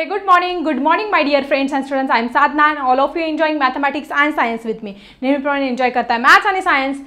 Morning good morning my morning, friends and friends and am Sadhna Sadhna all of of you enjoying mathematics and with me नेहमी नेहमीप्रमाणे enjoy करताय maths आणि science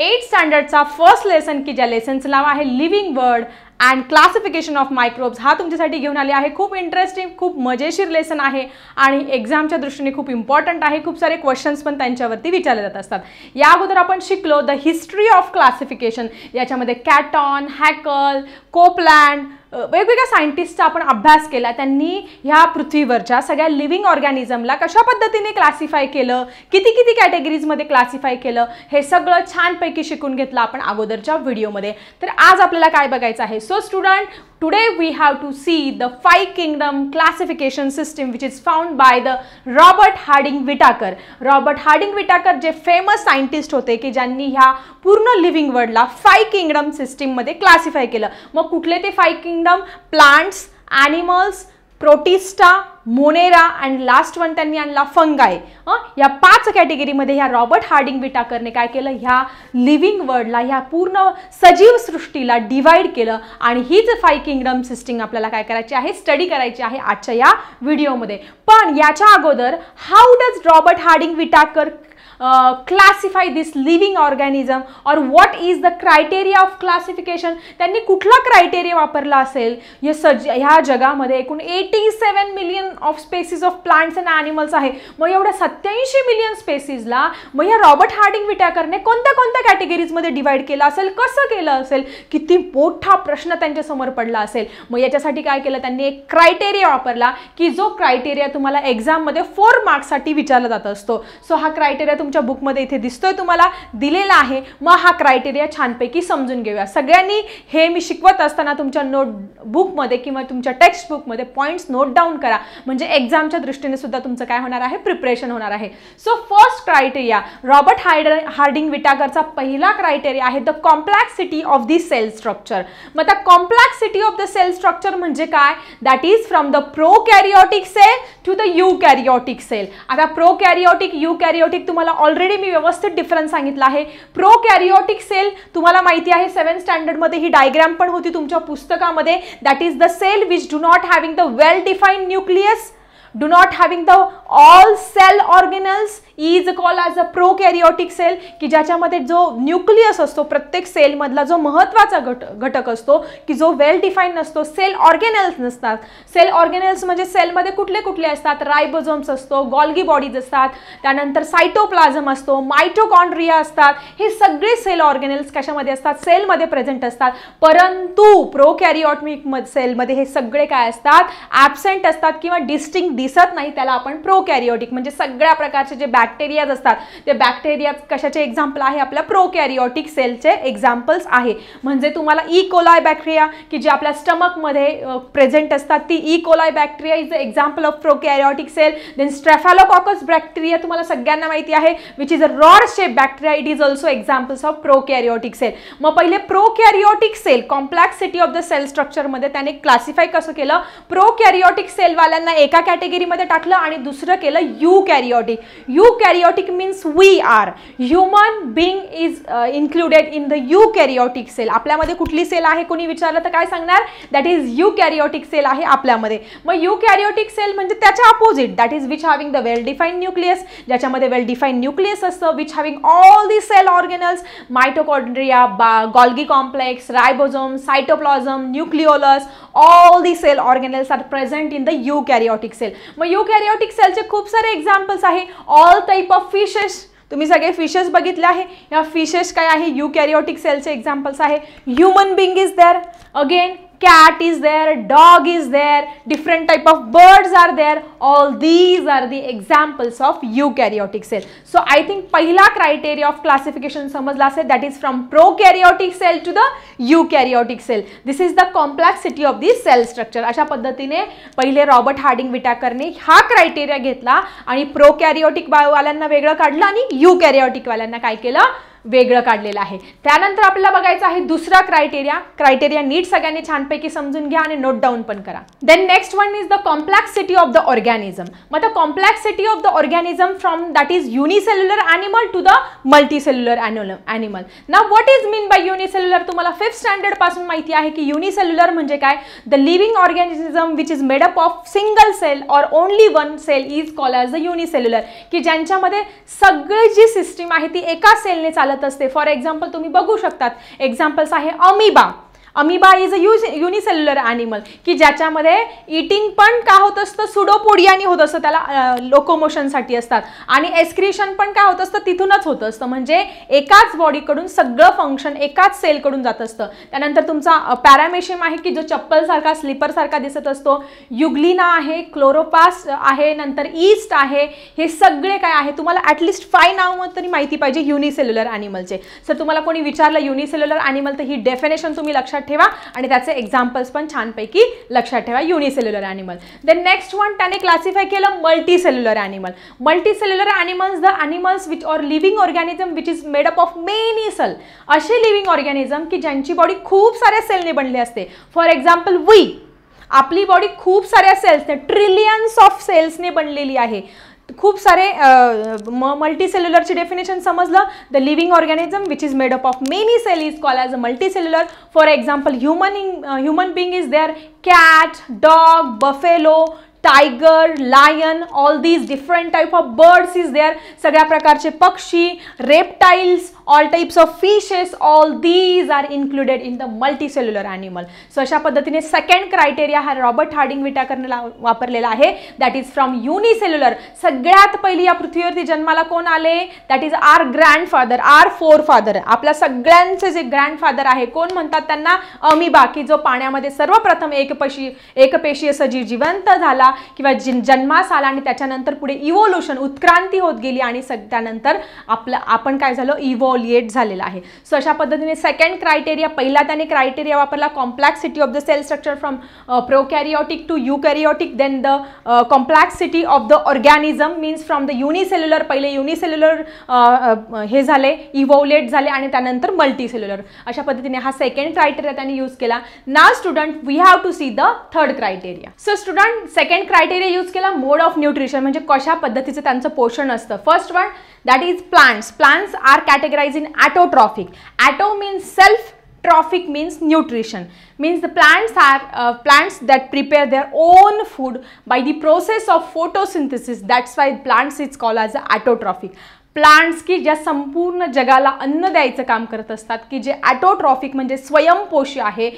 eight स्टँडर्डचा first lesson की ज्या लेसनचं नाव आहे living world and classification of microbes हा तुमच्यासाठी घेऊन आली आहे खूप इंटरेस्टिंग खूप मजेशीर लेसन आहे आणि एक्झामच्या दृष्टीने खूप इम्पॉर्टंट आहे खूप सारे क्वेश्चन्स पण त्यांच्यावरती विचारले जात असतात या अगोदर आपण शिकलो द हिस्ट्री ऑफ क्लासिफिकेशन याच्यामध्ये कॅटॉन हॅकल कोपलँड वेगवेगळ्या सायंटिस्टचा आपण अभ्यास केला त्यांनी ह्या पृथ्वीवरच्या सगळ्या लिव्हिंग ऑर्गॅनिझमला कशा पद्धतीने क्लासिफाय केलं किती किती कॅटेगरीजमध्ये क्लासिफाय केलं हे सगळं छानपैकी शिकून घेतलं आपण अगोदरच्या व्हिडिओमध्ये तर आज आपल्याला काय बघायचं आहे so student today we have to see the five kingdom classification system which is found by the Robert Harding Whittaker Robert Harding Whittaker जे फेमस सायंटिस्ट होते की ज्यांनी ह्या पूर्ण लिव्हिंग वर्ल्डला फाई किंगडम सिस्टीममध्ये क्लासिफाय केलं मग कुठले ते five kingdom plants animals protista monera and last one त्यांनी आणला फंगाय या पाच कॅटेगरीमध्ये ह्या रॉबर्ट हार्डिंग विटाकरने काय केलं ह्या लिव्हिंग वर्ल्डला ह्या पूर्ण सजीव सृष्टीला डिवाइड केलं आणि हीच फाय किंगडम सिस्टिंग आपल्याला काय करायची आहे स्टडी करायची आहे आजच्या या व्हिडिओमध्ये पण याच्या अगोदर how does Robert Harding Whittaker classify this living organism or what is the criteria of classification त्यांनी कुठला क्रायटेरिया वापरला असेल या सज ह्या जगामध्ये एकूण eighty seven million of species of plants and animals आहे मग एवढ्या सत्याऐंशी मिलियन स्पेसिसला मग ह्या रॉबर्ट हार्डिंग विटॅकरने कोणत्या कोणत्या कॅटेगरीजमध्ये डिवाईड केलं असेल कसं केलं असेल किती मोठा प्रश्न त्यांच्यासमोर पडला असेल मग याच्यासाठी काय केलं त्यांनी एक क्रायटेरिया वापरला की जो क्रायटेरिया तुम्हाला एक्झाममध्ये फोर मार्क्ससाठी विचारला जात असतो सो हा क्रायटेरिया तुमच्या बुकमध्ये इथे दिसतोय तुम्हाला दिलेला आहे मग हा क्रायटेरिया छानपैकी समजून घेऊया सगळ्यांनी हे मी शिकवत असताना तुमच्या नोट बुकमध्ये किंवा तुमच्या टेक्स्ट बुकमध्ये पॉईंट्स नोट डाऊन करा म्हणजे एक्झामच्या दृष्टीने सुद्धा तुमचं काय होणार आहे प्रिपरेशन होणार आहे so first criteria Robert hard Harding विटागरचा पहिला क्रायटेरिया आहे the complexity of the cell structure मग आता complexity of the cell structure म्हणजे काय that is from the prokaryotic cell to the eukaryotic cell आता प्रो कॅरिओटिक यू कॅरिओटिक तुम्हाला already मी व्यवस्थित डिफरन्स सांगितला आहे प्रो कॅरिओटिक सेल तुम्हाला माहिती आहे सेवन स्टँडर्डमध्ये ही डायग्राम पण होती तुमच्या पुस्तकामध्ये that is the cell which do not having the well define nucleus do not having the all cell organelles is call as a prokaryotic cell की ज्याच्यामध्ये जो न्यूक्लियस असतो प्रत्येक सेलमधला जो महत्त्वाचा घट घटक असतो की जो वेल डिफाईन नसतो सेल ऑर्गेनल्स नसतात सेल ऑर्गेनल्स म्हणजे सेलमध्ये कुठले कुठले असतात रायबोझोम्स असतो गॉल्गी बॉडीज असतात त्यानंतर सायटोप्लाझम असतो मायटोकॉन्ड्रिया असतात हे सगळे सेल ऑर्गेनल्स कशामध्ये असतात सेलमध्ये प्रेझेंट असतात परंतु प्रो कॅरिओटमिक सेलमध्ये हे सगळे काय असतात ॲबसेंट असतात किंवा डिस्टिंक दिसत नाही त्याला आपण प्रो कॅरिओटिक म्हणजे सगळ्या प्रकारचे जे बॅक बॅक्टेरियाज असतात ते बॅक्टेरियाज कशाचे एक्झाम्पल आहे आपल्या प्रोकॅरिओटिक सेलचे एक्झाम्पल्स आहे म्हणजे तुम्हाला ई कोलाय बॅक्टेरिया की जी आपल्या स्टमकमध्ये प्रेझेंट असतात ती E coli bacteria is a example of prokaryotic cell then staphylococcus bacteria तुम्हाला सगळ्यांना माहिती आहे which is a rod shape bacteria it is also examples of prokaryotic cell मग पहिले prokaryotic cell complexity of the cell स्ट्रक्चरमध्ये त्याने classify कसं केलं प्रोकॅरिओटिक सेलवाल्यांना एका कॅटेगरीमध्ये टाकलं आणि दुसरं केलं यू कॅरिओटिक यू eukaryotic means we are human being is uh, included in the eukaryotic cell आपल्यामध्ये कुठली सेल आहे कोणी विचारलं तर काय सांगणार that is eukaryotic cell आहे आपल्यामध्ये मग eukaryotic सेल म्हणजे त्याच्या opposite that is which having the well define nucleus ज्याच्यामध्ये वेल डिफाईन न्यूक्लियस असतं which having all the cell organelles mitochondria बा Golgi complex ribosome cytoplasm nucleolus all the cell organelles are present in the eukaryotic cell मग कॅरिओटिक सेलचे खूप सारे examples आहे all type of fishes तुम्ही सगळे फिशेस बघितले आहे या फिशेस काय आहे यू कॅरिओटिक सेलचे एक्झाम्पल्स आहे human being is there again cat is there, dog is there, different type of birds are there. All these are the examples of eukaryotic cell. So I think pahila criteria of classification samajla se that is from prokaryotic cell to the eukaryotic cell. This is the complexity of the cell structure. Asha pahile robert harding whitaker ne ha criteria ghetla ani prokaryotic bio वाल्यांना vegla kadla ani eukaryotic वाल्यांना kay kela वेगळं काढलेलं आहे त्यानंतर आपल्याला बघायचं आहे दुसरा क्रायटेरिया क्रायटेरिया नीट सगळ्यांनी छानपैकी समजून घ्या आणि नोट डाऊन पण करा then next one is the complexity of the organism मग the complexity of the organism from that is unicellular animal to the multicellular annual animal ना what is mean by unicellular तुम्हाला fifth पासून माहिती आहे की unicellular म्हणजे काय the living organism which is made up of single cell or only one cell is call as the unicellular की ज्यांच्यामध्ये सगळी जी सिस्टीम आहे ती एका सेलने चालत घालत असते फॉर एक्झाम्पल तुम्ही बघू शकतात एक्झाम्पल्स आहे amoeba amoeba is a use unicellular animal की ज्याच्यामध्ये इटिंग पण काय होत असतं सुडोपोडियानी होत असतं त्याला लोकोमोशनसाठी असतात आणि एस्क्रिशन पण काय होत असतं तिथूनच होत असतं म्हणजे एकाच बॉडीकडून सगळं फंक्शन एकाच सेलकडून जात असतं त्यानंतर तुमचा पॅरामेशियम आहे की जो चप्पलसारखा स्लीपरसारखा दिसत असतो युग्लिना आहे क्लोरोपास आहे नंतर ईस्ट आहे हे सगळे काय आहे तुम्हाला ॲटलिस्ट फाय नाव तरी माहिती पाहिजे युनिसेल्युलर ॲनिमलचे सर तुम्हाला कोणी विचारलं युनिसेल्युलर ॲनिमल तर ही डेफिनेशन तुम्ही लक्षात ठेवा आणि त्याचे एक्झाम्पल्स पण छानपैकी लक्षात ठेवा unicellular animal then next one त्याने क्लासिफाय केलं multicellular animal multicellular animals the animals which or living organism which is made up of many cell असे लिव्हिंग ऑर्गॅनिझम की ज्यांची बॉडी खूप साऱ्या सेलने बनली असते फॉर एक्झाम्पल वी आपली बॉडी खूप साऱ्या सेल्सने ट्रिलियन्स ऑफ सेल्सने बनलेली आहे खूप सारे म ची डेफिनेशन समजलं the living organism which is made up of many cell is call as a multicellular for example human human human being is there cat dog buffalo tiger lion all these different type of birds is there सगळ्या प्रकारचे पक्षी reptiles types of fishes all these are included in the multicellular animal so अशा पद्धतीने second criteria हा Robert Harding विटाकरने वापरलेला आहे that is from unicellular सगळ्यात पहिली या पृथ्वीवरती जन्माला कोण आले that is grandfather or forefather आपल्या सगळ्यांचे जे फादर आहे कोण म्हणतात त्यांना अमिबा की जो पाण्यामध्ये सर्वप्रथम एकपेशी असं जी जिवंत झाला किंवा जन्मास आला आणि त्याच्यानंतर पुढे इव्होल्युशन उत्क्रांती होत गेली आणि सग त्यानंतर आपलं आपण काय झालो इव्हो एक्सफोलिएट झालेला आहे सो अशा पद्धतीने सेकंड क्रायटेरिया पहिला त्याने क्रायटेरिया वापरला complexity of the cell structure from prokaryotic to eu then the complexity of the organism means from the unicellular पहिले युनिसेल्युलर uh, uh, हे झाले इव्होलेट झाले आणि त्यानंतर मल्टीसेल्युलर अशा पद्धतीने हा सेकंड क्रायटेरिया त्याने यूज केला ना student we have to see the third criteria so student second criteria use केला मोड ऑफ न्यूट्रिशन म्हणजे कशा पद्धतीचं त्यांचं पोषण असतं first one that is plants plants are categorise in autotrophic. Auto means self trophic means nutrition means the plants are uh, plants that prepare their own food by the process of photosynthesis that's why plants it's called as autotrophic plants की ज्या संपूर्ण जगाला अन्न द्यायचं काम करत असतात की जे ॲटोट्रॉफिक म्हणजे स्वयंपोषी आहे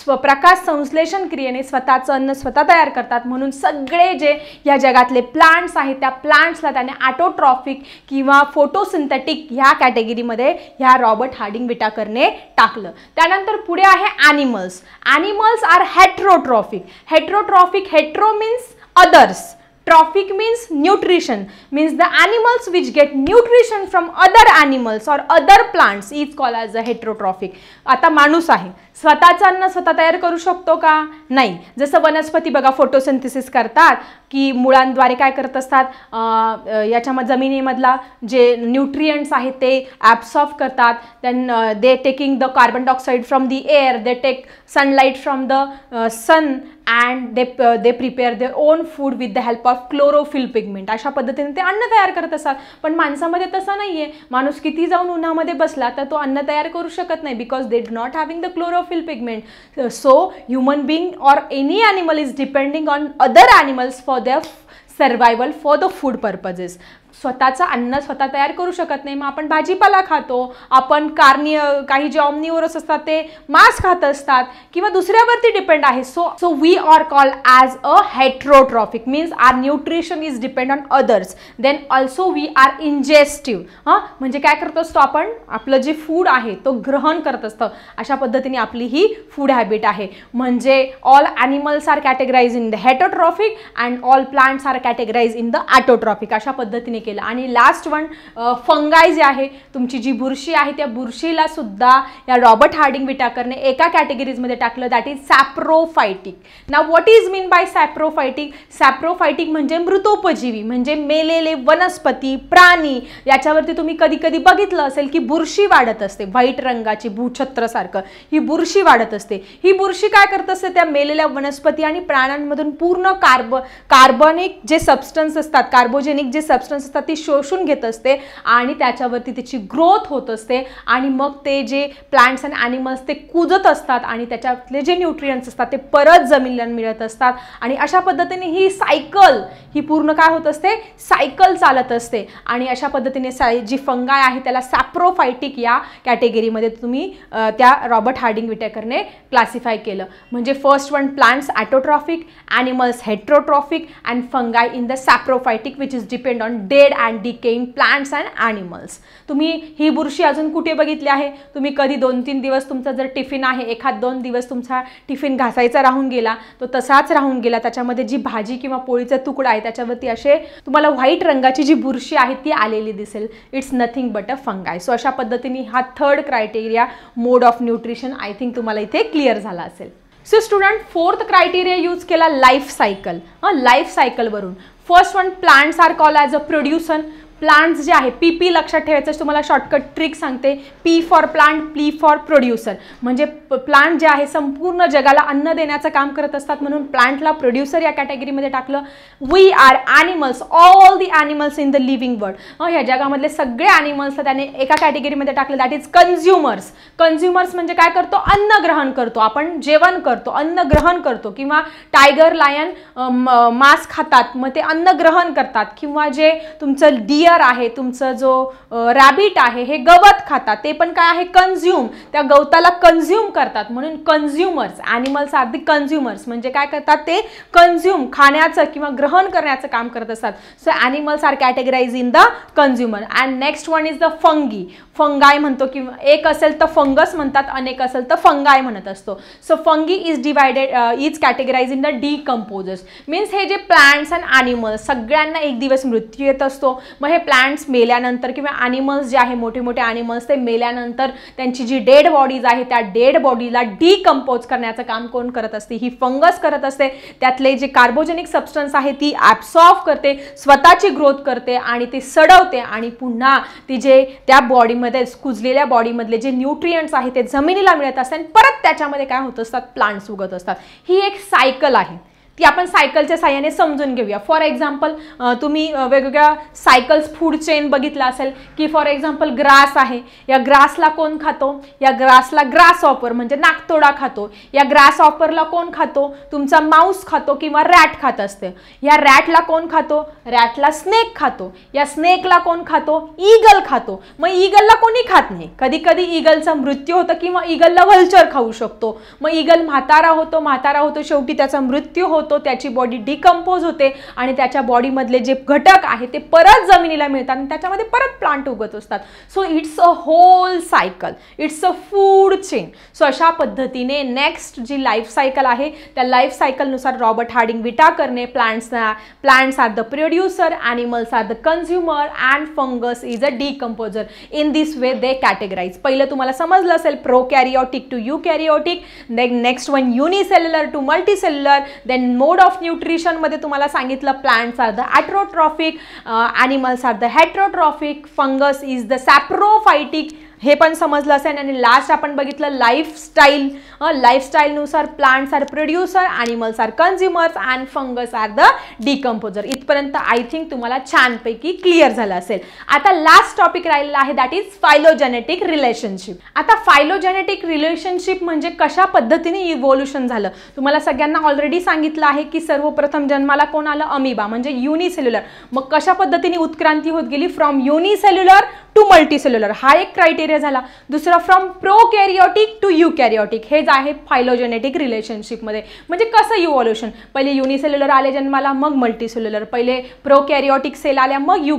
स्व प्रकाश संश्लेषण क्रियेने स्वतःचं अन्न स्वतः तयार करतात म्हणून सगळे जे या जगातले प्लांट्स आहेत त्या प्लांट्सला त्याने ॲटोट्रॉफिक किंवा फोटोसिंथेटिक ह्या कॅटेगरीमध्ये ह्या रॉबर्ट हार्डिंग विटाकरने टाकलं त्यानंतर पुढे आहे animals animals are heterotrophic heterotrophic hetero means others trophic means nutrition means the animals which get nutrition from other animals और other plants is call as a heterotrophic आता माणूस आहे स्वतःचं अन्न स्वतः तयार करू शकतो का नाही जसं वनस्पती बघा फोटोसिंथेसिस करतात की मुळांद्वारे काय करत असतात याच्यामध्ये जमिनीमधला जे न्यूट्रियंट्स आहेत ते ॲब्सॉर्ब करतात then they taking the carbon dioxide from the air they take sunlight from the sun and they they prepare their own food with the help of chlorophyll pigment अशा पद्धतीने ते अन्न तयार करत असतात पण माणसामध्ये तसा नाही आहे माणूस किती जाऊन उन्हामध्ये बसला तर तो अन्न तयार करू शकत नाही because they do not having the chloro neutrophil pigment. So human being or any animal is depending on other animals for their survival for the food purposes. स्वतःचं अन्न स्वतः तयार करू शकत नाही मग आपण भाजीपाला खातो आपण कार्निय काही जे ऑमनिओरस असतात ते मांस खात असतात किंवा दुसऱ्यावरती डिपेंड आहे so so we are call as a heterotrophic means our nutrition is depend on others then also we are ingestive हां म्हणजे काय करत असतो आपण आपलं जे फूड आहे तो ग्रहण करत असतं अशा पद्धतीने आपली ही फूड हॅबिट आहे म्हणजे all animals are categorise in the heterotrophic and all plants are categorise in the autotrophic अशा पद्धतीने केलं आणि लास्ट वन फंगाय जे आहे तुमची जी बुरशी आहे त्या बुरशीला सुद्धा या रॉबर्ट हार्डिंग विटाकरने एका कॅटेगरीजमध्ये टाकलं दॅट इज सॅप्रोफायटिक ना what is mean by saprophytic saprophytic म्हणजे मृतोपजीवी म्हणजे मेलेले वनस्पती प्राणी याच्यावरती तुम्ही कधी कधी बघितलं असेल की बुरशी वाढत असते व्हाईट रंगाची भूछत्रसारखं ही बुरशी वाढत असते ही बुरशी काय करत असते त्या मेलेल्या वनस्पती आणि प्राण्यांमधून पूर्ण कार्ब कार्बनिक जे सबस्टन्स असतात कार्बोजेनिक जे सबस्टन्स असतात असतात ती शोषून घेत असते आणि त्याच्यावरती त्याची ग्रोथ होत असते आणि मग ते जे प्लांट्स अँड ॲनिमल्स ते कुजत असतात आणि त्याच्यातले जे न्यूट्रियन्स असतात ते परत जमिनीला मिळत असतात आणि अशा पद्धतीने ही सायकल ही पूर्ण काय होत असते सायकल चालत असते आणि अशा पद्धतीने साय जी फंगाय आहे त्याला सॅप्रोफायटिक या कॅटेगरीमध्ये तुम्ही त्या रॉबर्ट हार्डिंग विटेकरने क्लासिफाय केलं म्हणजे first one plants autotrophic animals heterotrophic and fungi in the saprophytic which is depend on the dead and decaying plants and animals तुम्ही ही बुरशी अजून कुठे बघितली आहे तुम्ही कधी दोन तीन दिवस तुमचा जर टिफिन आहे एखाद दोन दिवस तुमचा टिफिन घासायचा राहून गेला तो तसाच राहून गेला त्याच्यामध्ये जी भाजी किंवा पोळीचा तुकडा आहे त्याच्यावरती असे तुम्हाला व्हाईट रंगाची जी बुरशी आहे ती आलेली दिसेल it's nothing but a fungi so अशा पद्धतीने हा third criteria mode of nutrition I think तुम्हाला इथे क्लिअर झाला असेल so student fourth criteria use केला लाईफ सायकल हां लाईफ सायकलवरून First one, plants are called as a producer. Plants जे आहे पी पी लक्षात ठेवायचं तुम्हाला शॉर्टकट ट्रिक सांगते P for plant P for producer म्हणजे प्लांट जे आहे संपूर्ण जगाला अन्न देण्याचं काम करत असतात म्हणून प्लांटला प्रोड्युसर या कॅटेगरीमध्ये टाकलं we are animals all the animals in the living world ह्या जगामधले सगळे ॲनिमल्सला त्याने एका कॅटेगरीमध्ये टाकलं दॅट इज कन्झ्युमर्स कन्झ्युमर्स म्हणजे काय करतो अन्न ग्रहण करतो आपण जेवण करतो अन्न ग्रहण करतो किंवा टायगर लायन मांस खातात मग ते अन्न ग्रहण करतात किंवा जे तुमचं डी आहे तुमचं जो रॅबिट आहे हे गवत खातात ते पण काय आहे कन्झ्युम त्या गवताला कन्झ्युम करतात म्हणून consumers animals are the consumers म्हणजे काय करतात ते कन्झ्युम खाण्याचं किंवा ग्रहण करण्याचं काम करत असतात so animals are categorise in the consumer and next one is the fungi fungi म्हणतो किंवा एक असेल तर फंगस म्हणतात अनेक असेल तर फंगाय म्हणत असतो so fungi is divided is categorise in the decomposers means हे जे प्लांट्स अँड ॲनिमल्स सगळ्यांना एक दिवस मृत्यू येत असतो मग हे प्लांट्स मेल्यानंतर किंवा ॲनिमल्स जे आहे मोठे मोठे ॲनिमल्स ते मेल्यानंतर त्यांची जी डेड बॉडीज आहे त्या डेड बॉडीला डिकम्पोज करण्याचं काम कोण करत असते ही फंगस करत असते त्यातले जे कार्बोजेनिक सबस्टन्स आहे ती ॲब्सॉर्व करते स्वतःची ग्रोथ करते आणि ती सडवते आणि पुन्हा ती जे त्या बॉडीमध्ये बॉडीमध्ये कुजलेल्या बॉडीमधले जे न्यूट्रियंट्स आहेत ते जमिनीला मिळत असतात आणि परत त्याच्यामध्ये काय होत असतात प्लांट्स उगत असतात ही एक सायकल आहे ती आपण सायकलच्या साह्याने समजून घेऊया फॉर एक्झाम्पल तुम्ही वेगवेगळ्या सायकल्स फूड चेन बघितलं असेल की फॉर एक्झाम्पल ग्रास आहे या ग्रासला कोण खातो या ग्रासला ग्रास ऑपर म्हणजे नागतोडा खातो या ग्रास ऑपरला कोण खातो तुमचा माऊस खातो किंवा रॅट खात असते या रॅटला कोण खातो रॅटला स्नेक खातो या स्नेकला कोण खातो ईगल खातो मग ईगलला कोणी खात नाही कधी कधी ईगलचा मृत्यू होतो किंवा ईगलला व्हल्चर खाऊ शकतो मग ईगल म्हातारा होतो म्हातारा होतो शेवटी त्याचा मृत्यू होतो होतो त्याची बॉडी डिकम्पोज होते आणि त्याच्या बॉडीमधले जे घटक आहे ते परत जमिनीला मिळतात आणि त्याच्यामध्ये परत प्लांट उगत असतात so it's a whole cycle it's a food chain so अशा पद्धतीने नेक्स्ट जी लाईफ सायकल आहे त्या लाईफ सायकलनुसार रॉबर्ट हार्डिंग विटा करणे plants are the producer animals are the consumer and fungus is a decomposer in this way they categorise पहिलं तुम्हाला समजलं असेल prokaryotic to eukaryotic then next one unicellular to multicellular then mode of न्यूट्रिशनमध्ये तुम्हाला सांगितलं plants are the autotrophic animals are the heterotrophic fungus is the saprophytic हे पण समजलं असेल आणि लास्ट आपण बघितलं लाईफस्टाईल लाईफस्टाईलनुसार plants are producer animals R consumers and fungus are the decomposer इथपर्यंत आय थिंक तुम्हाला छानपैकी क्लिअर झालं असेल आता लास्ट टॉपिक राहिलेला आहे दॅट इज फायलोजेनेटिक रिलेशनशिप आता फायलोजेनेटिक रिलेशनशिप म्हणजे कशा पद्धतीने इव्होल्युशन झालं तुम्हाला सगळ्यांना ऑलरेडी सांगितलं आहे की सर्वप्रथम जन्माला कोण आलं अमिबा म्हणजे युनिसेल्युलर मग कशा पद्धतीने उत्क्रांती होत गेली फ्रॉम युनिसेल्युलर टू मल्टीसेल्युलर हा एक क्रायटेरिया झाला दुसरा from prokaryotic to eu हे जे आहे फायलोजेनेटिक रिलेशनशिपमध्ये म्हणजे कसं युवोल्युशन पहिले युनिसेल्युलर आले जन्माला मग मल्टीसेल्युलर पहिले प्रो कॅरिओटिक सेल आल्या मग यू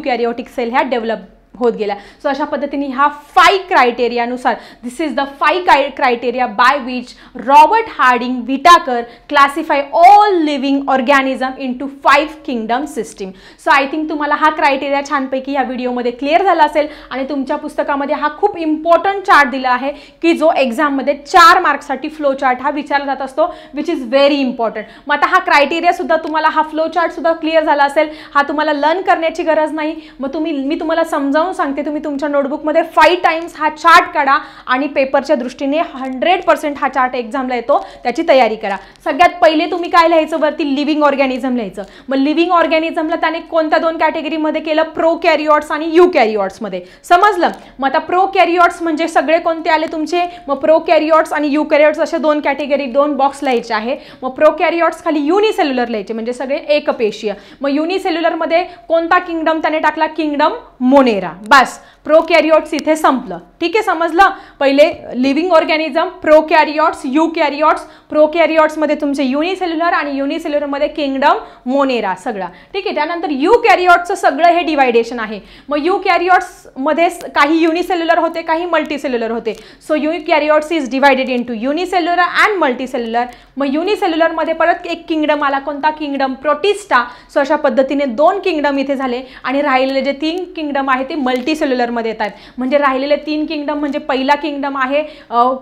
सेल ह्या डेव्हलप होत गेल्या सो अशा पद्धतीने ह्या फाय क्रायटेरियानुसार दिस इज द फाय काय criteria by which Robert Harding Whittaker classify all living organism in to five kingdom system so I think तुम्हाला हा क्रायटेरिया छानपैकी या व्हिडिओमध्ये क्लिअर झाला असेल आणि तुमच्या पुस्तकामध्ये हा खूप इम्पॉर्टंट चार्ट दिला आहे की जो एक्झाममध्ये चार मार्क्ससाठी फ्लो चार्ट हा विचारला जात असतो विच इज व्हेरी इम्पॉर्टंट मग आता हा क्रायटेरियासुद्धा तुम्हाला हा फ्लो चार्टसुद्धा क्लिअर झाला असेल हा तुम्हाला लर्न करण्याची गरज नाही मग तुम्ही मी तुम्हाला समजावून समजावून सांगते तुम्ही तुमच्या नोटबुकमध्ये फाईव्ह टाइम्स हा चार्ट काढा आणि पेपरच्या दृष्टीने हंड्रेड पर्सेंट हा चार्ट एक्झामला येतो त्याची तयारी करा सगळ्यात पहिले तुम्ही काय लिहायचं वरती लिव्हिंग ऑर्गॅनिझम लिहायचं मग लिव्हिंग ऑर्गॅनिझमला त्याने कोणत्या दोन कॅटेगरीमध्ये केलं प्रो कॅरिऑट्स आणि यू कॅरिऑट्समध्ये समजलं मग आता प्रो कॅरिऑट्स म्हणजे सगळे कोणते आले तुमचे मग प्रो कॅरिऑट्स आणि यू कॅरिऑट्स असे दोन कॅटेगरी दोन बॉक्स लिहायचे आहे मग प्रो कॅरिऑट्स खाली युनिसेल्युलर लिहायचे म्हणजे सगळे एकपेशीय मग युनिसेल्युलरमध्ये कोणता किंगडम त्याने टाकला किंगडम मोनेरा vas कॅरिओट्स इथे संपलं ठीक आहे समजलं पहिले लिव्हिंग ऑर्गॅनिझम कॅरिओट्स प्रो कॅरिओट्समध्ये तुमचे युनिसेल्युलर आणि युनिसेल्युलरमध्ये किंगडम मोनेरा सगळा ठीक आहे त्यानंतर युकॅरिऑट्सचं सगळं हे डिवायडेशन आहे मग कॅरिओट्समध्ये काही युनिसेल्युलर होते काही मल्टीसेल्युलर होते so eukaryotes is divided to unicellular and multicellular मग युनिसेल्युलरमध्ये परत एक किंगडम आला कोणता किंगडम प्रोटिस्टा सो अशा पद्धतीने दोन किंगडम इथे झाले आणि राहिलेले जे तीन किंगडम आहे ते मल्टीसेल्युलर मध्ये येत म्हणजे राहिलेले तीन किंगडम म्हणजे पहिला किंगडम आहे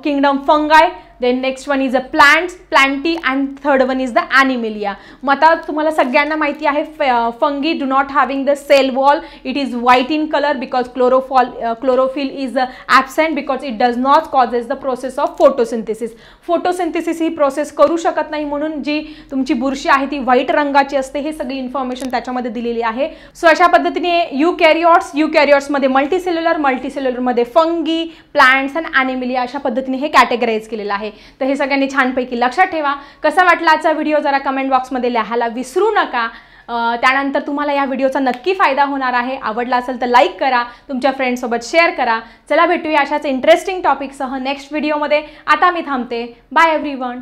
kingdom fungi then next one is a plants plantae and third one is the animalia मग आता तुम्हाला सगळ्यांना माहिती आहे fungi do not having the cell wall it is white in colour because chlorophyll chlorophyll is absent because it does not causes the process of photosynthesis photosynthesis ही process करू शकत नाही म्हणून जी तुमची बुरशी आहे ती व्हाईट रंगाची असते हे सगळी इन्फॉर्मेशन त्याच्यामध्ये दिलेली आहे सो अशा पद्धतीने यू कॅरिऑट्स यू कॅरिऑट्समध्ये मल्टीसेल्युलर मल्टीसेल्युलरमध्ये फंगी प्लांट्स अँड ॲनिमिलिया अशा पद्धतीने हे कॅटेगराईज केलेलं आहे आहे तर हे सगळ्यांनी छानपैकी लक्षात ठेवा कसा वाटला आजचा व्हिडिओ जरा कमेंट बॉक्समध्ये लिहायला विसरू नका त्यानंतर तुम्हाला या व्हिडिओचा नक्की फायदा होणार आहे आवडला असेल तर लाईक करा तुमच्या फ्रेंडसोबत शेअर करा चला भेटूया अशाच इंटरेस्टिंग टॉपिकसह नेक्स्ट व्हिडिओमध्ये आता मी थांबते बाय एव्हरी